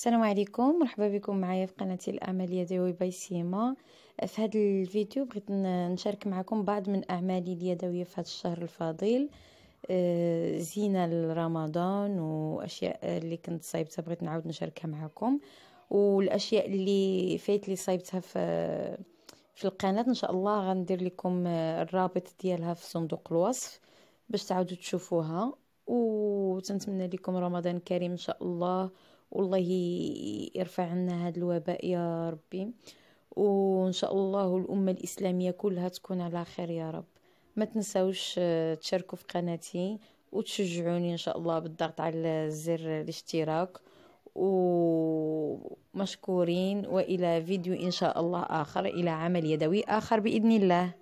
السلام عليكم مرحبا بكم معايا في قناتي الأعمال اليدوي باي سيما في هذا الفيديو بغيت نشارك معكم بعض من أعمالي اليدوية في هذا الشهر الفضيل آه، زينة لرمضان وأشياء اللي كنت صايبتها بغيت نعاود نشاركها معكم والأشياء اللي فايت لي صايبتها في في القناة إن شاء الله غندير لكم آه، الرابط ديالها في صندوق الوصف باش تعودوا تشوفوها وتنتمنى لكم رمضان كريم إن شاء الله والله يرفع عنا هذا الوباء يا ربي وان شاء الله الامه الاسلاميه كلها تكون على خير يا رب ما تنساوش آه، تشاركوا في قناتي وتشجعوني ان شاء الله بالضغط على زر الاشتراك ومشكورين والى فيديو ان شاء الله اخر الى عمل يدوي اخر باذن الله